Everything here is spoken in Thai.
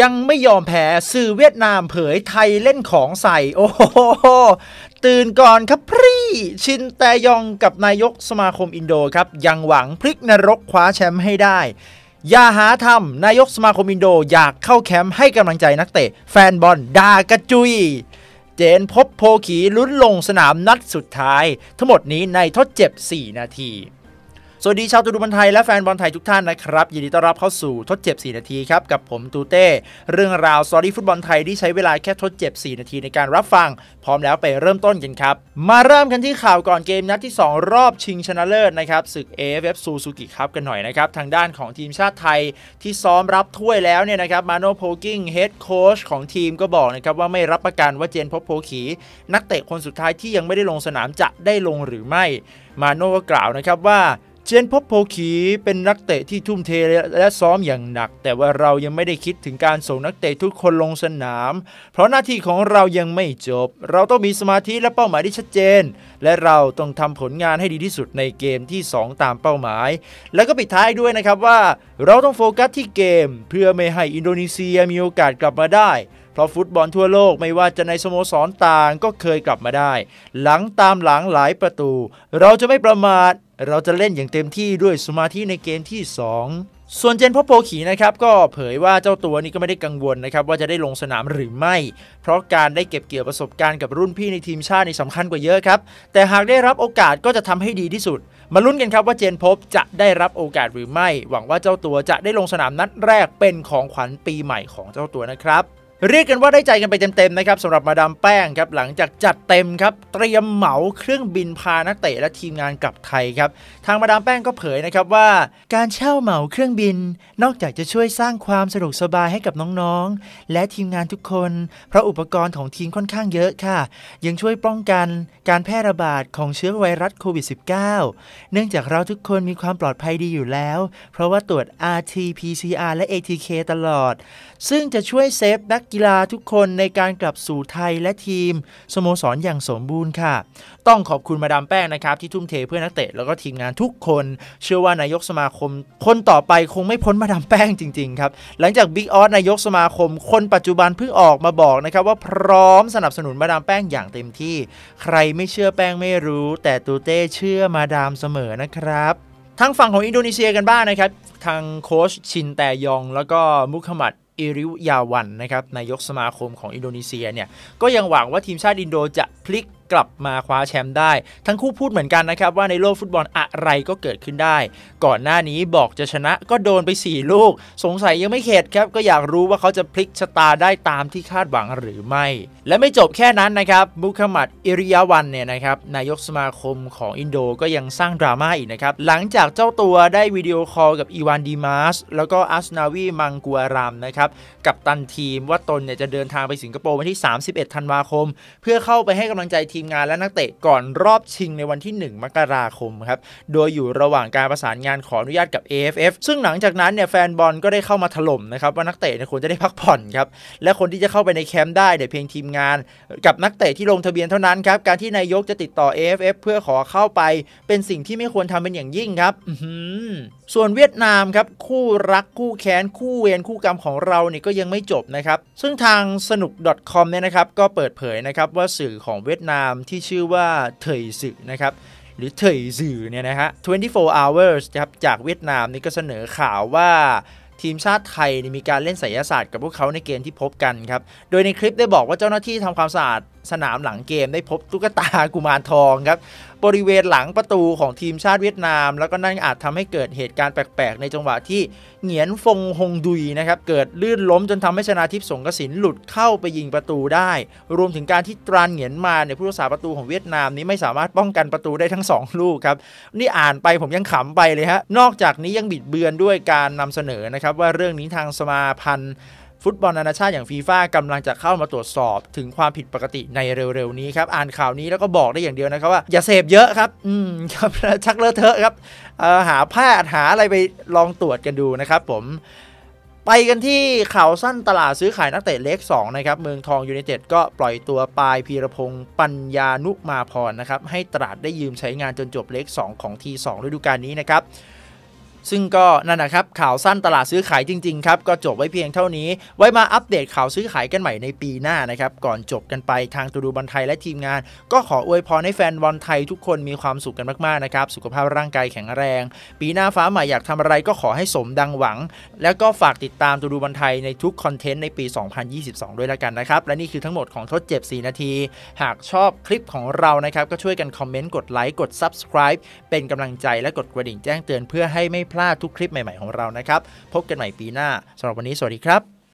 ยังไม่ยอมแพ้สื่อเวียดนามเผยไทยเล่นของใส่โอ้โหตื่นก่อนครับพี่ ชินแตยองกับนายกสมาคมอินโดครับ ยังหวังพลิกนรกคว้าแชมป์ให้ได้ อย่าหาทำนายกสมาคมอินโดอยากเข้าแคมป์ให้กำลังใจนักเตะ แฟนบอลด่ากระจุย เจนพบโพขีลุ้นลงสนามนัดสุดท้าย ทั้งหมดนี้ในทดเจ็บ 4 นาทีสวัสดี ชาวตูดูบอลไทยและแฟนบอลไทยทุกท่านนะครับยินดีต้อนรับเข้าสู่ทดเจ็บ4นาทีครับกับผมตูเต้เรื่องราวสตอรี่ฟุตบอลไทยที่ใช้เวลาแค่ทดเจ็บ4นาทีในการรับฟัง พร้อมแล้วไปเริ่มต้นกันครับมาเริ่มกันที่ข่าวก่อนเกมนัดที่ 2 รอบชิงชนะเลิศนะครับศึก a อฟซูซูกิครับกันหน่อยนะครับทางด้านของทีมชาติไทยที่ซ้อมรับถ้วยแล้วเนี่ยนะครับมาโนโพกิ้งเฮดโค้ชของทีมก็บอกนะครับว่าไม่รับประกันว่าเจนพบโพขี นักเตะคนสุดท้ายที่ยังไม่ได้ลงสนามจะได้ลงหรือไม่มาโน่ก็กล่าวนะครับว่าจนพบโพขีเป็นนักเตะที่ทุ่มเทและซ้อมอย่างหนักแต่ว่าเรายังไม่ได้คิดถึงการส่งนักเตะทุกคนลงสนาม เพราะหน้าที่ของเรายังไม่จบ เราต้องมีสมาธิและเป้าหมายที่ชัดเจน และเราต้องทำผลงานให้ดีที่สุดในเกมที่ 2 ตามเป้าหมาย แล้วก็ปิดท้ายด้วยนะครับว่าเราต้องโฟกัสที่เกม เพื่อไม่ให้อินโดนีเซียมีโอกาสกลับมาได้เพราะฟุตบอลทั่วโลกไม่ว่าจะในสโมสรต่างก็เคยกลับมาได้ หลังตามหลังหลายประตู เราจะไม่ประมาท เราจะเล่นอย่างเต็มที่ด้วยสมาธิในเกมที่ 2 ส่วนเจนพ่อโปขีนะครับก็เผยว่าเจ้าตัวนี้ก็ไม่ได้กังวลนะครับ ว่าจะได้ลงสนามหรือไม่ เพราะการได้เก็บเกี่ยวประสบการณ์กับรุ่นพี่ในทีมชาตินสํสำคัญกว่าเยอะครับ แต่หากได้รับโอกาสก็จะทำให้ดีที่สุด มาลุ้นกันครับว่าเจนพบจะได้รับโอกาสหรือไม่ หวังว่าเจ้าตัวจะได้ลงสนามนัดแรกเป็นของขวัญปีใหม่ของเจ้าตัวนะครับเรียกกันว่าได้ใจกันไปเต็มๆนะครับสำหรับมาดามแป้งครับหลังจากจัดเต็มครับเตรียมเหมาเครื่องบินพานักเตะและทีมงานกลับไทยครับ ทางมาดามแป้งก็เผยนะครับว่า การเช่าเหมาเครื่องบิน นอกจากจะช่วยสร้างความสะดวกสบายให้กับน้องๆ และทีมงานทุกคนเพราะอุปกรณ์ของทีมค่อนข้างเยอะค่ะยังช่วยป้องกันการแพร่ระบาดของเชื้อไวรัสโควิด -19 เนื่องจากเราทุกคนมีความปลอดภัยดีอยู่แล้ว เพราะว่าตรวจ RT-PCR และ ATK ตลอด ซึ่งจะช่วยเซฟนักกีฬาทุกคนในการกลับสู่ไทยและทีมสโมสรออย่างสมบูรณ์ค่ะ ต้องขอบคุณมาดามแป้งนะครับ ที่ทุ่มเทเพื่อนักเตะแล้วก็ทีมงานทุกคนเชื่อว่านายกสมาคม คนต่อไปคงไม่พ้นมาดามแป้งจริงๆ ครับ หลังจากบิ๊กออสนายกสมาคม คนปัจจุบันเพิ่งออกมาบอกนะครับ ว่าพร้อมสนับสนุนมาดามแป้งอย่างเต็มที่ ใครไม่เชื่อแป้งไม่รู้ แต่ตูเต้เชื่อมาดามเสมอนะครับทางฝั่งของอินโดนีเซียกันบ้างนะครับทางโค้ชชินแตยองแล้วก็มุขมัดอิริยาวันนะครับนายกสมาคมของอินโดนีเซียเนี่ยก็ยังหวังว่าทีมชาติอินโดจะพลิกกลับมาคว้าแชมป์ได้ทั้งคู่พูดเหมือนกันนะครับ ว่าในโลกฟุตบอลอะไรก็เกิดขึ้นได้ ก่อนหน้านี้บอกจะชนะก็โดนไป 4 ลูก สงสัยยังไม่เข็ดครับ ก็อยากรู้ว่าเขาจะพลิกชะตาได้ตามที่คาดหวังหรือไม่ และไม่จบแค่นั้นนะครับ มุขมัดอิริยาวันเนี่ยนะครับนายกสมาคมของอินโดก็ยังสร้างดราม่าอีกนะครับหลังจากเจ้าตัวได้วิดีโอคอลกับอีวานดีมาสแล้วก็อัสนาวีมังกัวรามนะครับกับตันทีมว่าตนเนี่ยจะเดินทางไปสิงคโปร์วันที่ 31 ธันวาคม เพื่อเข้าไปให้กำลังใจทีทีมงานและนักเตะก่อนรอบชิงในวันที่ 1 มกราคมครับ โดยอยู่ระหว่างการประสานงานขออนุญาตกับ AFF ซึ่งหลังจากนั้นเนี่ยแฟนบอลก็ได้เข้ามาถล่มนะครับ ว่านักเตะควรจะได้พักผ่อนครับ และคนที่จะเข้าไปในแคมป์ได้เนี่ยเพียงทีมงาน กับนักเตะที่ลงทะเบียนเท่านั้นครับการที่นายกจะติดต่อ AFF เพื่อขอเข้าไปเป็นสิ่งที่ไม่ควรทำเป็นอย่างยิ่งครับส่วนเวียดนามครับคู่รักคู่แค้นคู่เวรคู่กรรมของเราเนี่ยก็ยังไม่จบนะครับซึ่งทางสนุก .com เนี่ยนะครับก็เปิดเผยนะครับว่าสื่อของเวียดนามามที่ชื่อว่า เถยสึนะครับ หรือ เถยสื่อเนี่ยนะฮะ 24 hours ครับ จากเวียดนามนี่ก็เสนอข่าวว่าทีมชาติไทยมีการเล่นไสยศาสตร์ กับพวกเขาในเกมที่พบกันครับ โดยในคลิปได้บอกว่าเจ้าหน้าที่ทำความสะอาดสนามหลังเกมได้พบตุ๊กตากุมารทองครับบริเวณหลังประตูของทีมชาติเวียดนาม แล้วก็นั่นอาจทำให้เกิดเหตุการณ์แปลก ๆ ในจังหวะที่เหงียนฟงฮงดุยนะครับเกิดลื่นล้มจนทำให้ชนาทิพย์สงกสินหลุดเข้าไปยิงประตูได้ รวมถึงการที่ตรานเหงียนมาเนี่ยผู้รักษาประตูของเวียดนามนี้ไม่สามารถป้องกันประตูได้ทั้ง 2 ลูกครับนี่อ่านไปผมยังขำไปเลยฮะนอกจากนี้ยังบิดเบือนด้วยการนำเสนอนะครับว่าเรื่องนี้ทางสมาพันธ์ฟุตบอลนานาชาติอย่างฟีฟ่ากำลังจะเข้ามาตรวจสอบถึงความผิดปกติในเร็วๆนี้ครับอ่านข่าวนี้แล้วก็บอกได้อย่างเดียวนะครับว่า อย่าเสพเยอะครับอืมครับ ชักเลอะเทอะครับ หาผ้าหาอะไรไปลองตรวจกันดูนะครับผม ไปกันที่ข่าวสั้นตลาดซื้อขายนักเตะเล็ก 2 นะครับ เมืองทองยูไนเต็ดก็ปล่อยตัวปลายพีรพงศ์ปัญญานุมาพรนะครับให้ตราดได้ยืมใช้งานจนจบเล็ก2ของที2ฤดูกาลนี้นะครับซึ่งก็นั่นนะครับข่าวสั้นตลาดซื้อขายจริงๆครับก็จบไว้เพียงเท่านี้ ไว้มาอัปเดตข่าวซื้อขายกันใหม่ในปีหน้านะครับก่อนจบกันไปทางตูดูบอลไทยและทีมงาน ก็ขออวยพรให้แฟนบอลไทยทุกคนมีความสุขกันมากๆนะครับสุขภาพร่างกายแข็งแรง ปีหน้าฟ้าใหม่อยากทำอะไรก็ขอให้สมดังหวัง แล้วก็ฝากติดตามตูดูบอลไทยในทุกคอนเทนต์ในปี 2022 ด้วยละกันนะครับและนี่คือทั้งหมดของทดเจ็บ4นาที หากชอบคลิปของเรานะครับก็ช่วยกันคอมเมนต์กดไลค์กด subscribe เป็นกำลังใจและกดกระดิ่งแจ้งเตือนเพื่อให้ไม่พลาดทุกคลิปใหม่ๆ ของเรานะครับ พบกันใหม่ปีหน้าสำหรับวันนี้สวัสดีครับ